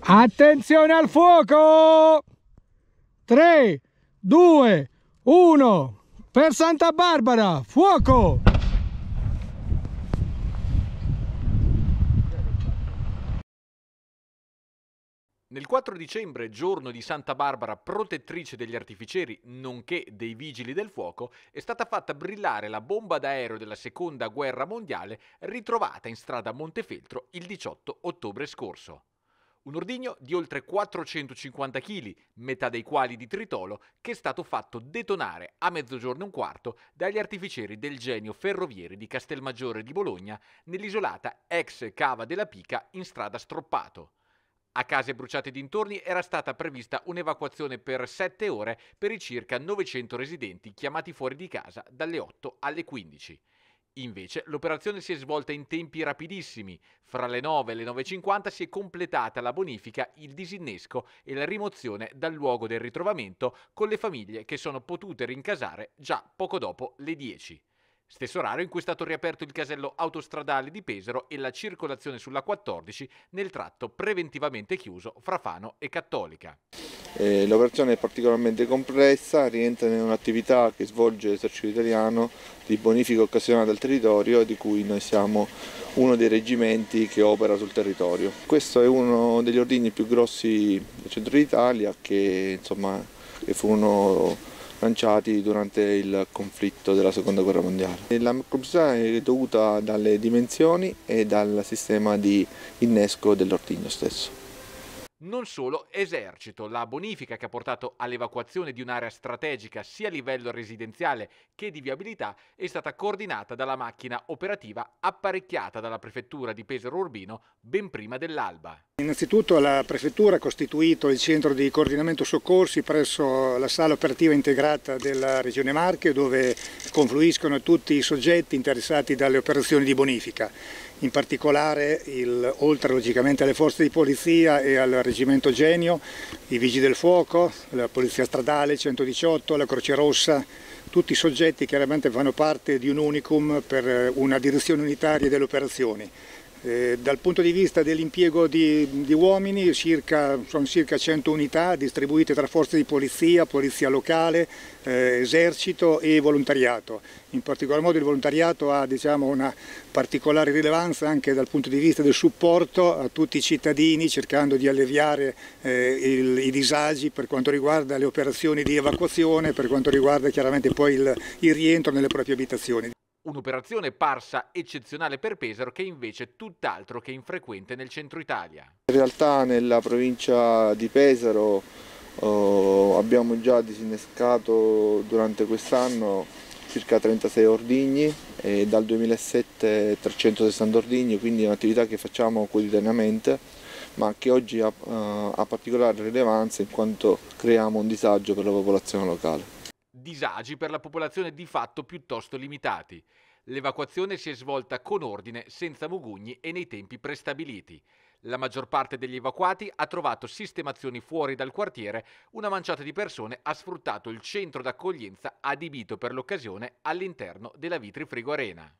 Attenzione al fuoco! 3, 2, 1, per Santa Barbara, fuoco! Nel 4 dicembre, giorno di Santa Barbara, protettrice degli artificieri, nonché dei vigili del fuoco, è stata fatta brillare la bomba d'aereo della Seconda Guerra Mondiale ritrovata in strada a Montefeltro il 18 ottobre scorso. Un ordigno di oltre 450 kg, metà dei quali di tritolo, che è stato fatto detonare a mezzogiorno e un quarto dagli artificieri del genio ferrovieri di Castelmaggiore di Bologna nell'isolata ex Cava della Pica in strada Stroppato. A case bruciate dintorni era stata prevista un'evacuazione per 7 ore per i circa 900 residenti chiamati fuori di casa dalle 8 alle 15. Invece l'operazione si è svolta in tempi rapidissimi. Fra le 9 e le 9.50 si è completata la bonifica, il disinnesco e la rimozione dal luogo del ritrovamento con le famiglie che sono potute rincasare già poco dopo le 10. Stesso orario in cui è stato riaperto il casello autostradale di Pesaro e la circolazione sulla 14 nel tratto preventivamente chiuso fra Fano e Cattolica. Eh, L'operazione è particolarmente complessa, rientra in un'attività che svolge l'esercito italiano di bonifica occasionale del territorio di cui noi siamo uno dei reggimenti che opera sul territorio. Questo è uno degli ordini più grossi del centro d'Italia che, insomma, che furono lanciati durante il conflitto della seconda guerra mondiale. La microbiosità è dovuta dalle dimensioni e dal sistema di innesco dell'ortigno stesso. Non solo, esercito, la bonifica che ha portato all'evacuazione di un'area strategica sia a livello residenziale che di viabilità è stata coordinata dalla macchina operativa apparecchiata dalla prefettura di Pesaro Urbino ben prima dell'alba. Innanzitutto la prefettura ha costituito il centro di coordinamento soccorsi presso la sala operativa integrata della Regione Marche dove confluiscono tutti i soggetti interessati dalle operazioni di bonifica, in particolare il, oltre logicamente alle forze di polizia e al Reggimento Genio, i Vigili del Fuoco, la Polizia Stradale 118, la Croce Rossa, tutti i soggetti che chiaramente fanno parte di un unicum per eh, una direzione unitaria delle operazioni. Eh, dal punto di vista dell'impiego di, di, uomini circa, sono circa 100 unità distribuite tra forze di polizia, polizia locale, eh, esercito e volontariato. In particolar modo il volontariato ha diciamo, una particolare rilevanza anche dal punto di vista del supporto a tutti i cittadini cercando di alleviare eh, il, i disagi per quanto riguarda le operazioni di evacuazione, per quanto riguarda chiaramente poi il, il rientro nelle proprie abitazioni. Un'operazione parsa eccezionale per Pesaro che invece è tutt'altro che infrequente nel centro Italia. In realtà nella provincia di Pesaro eh, abbiamo già disinnescato durante quest'anno circa 36 ordigni e dal 2007 360 ordigni, quindi è un'attività che facciamo quotidianamente ma che oggi ha, eh, ha particolare rilevanza in quanto creiamo un disagio per la popolazione locale disagi per la popolazione di fatto piuttosto limitati. L'evacuazione si è svolta con ordine, senza mugugni e nei tempi prestabiliti. La maggior parte degli evacuati ha trovato sistemazioni fuori dal quartiere, una manciata di persone ha sfruttato il centro d'accoglienza adibito per l'occasione all'interno della Vitri Frigo Arena.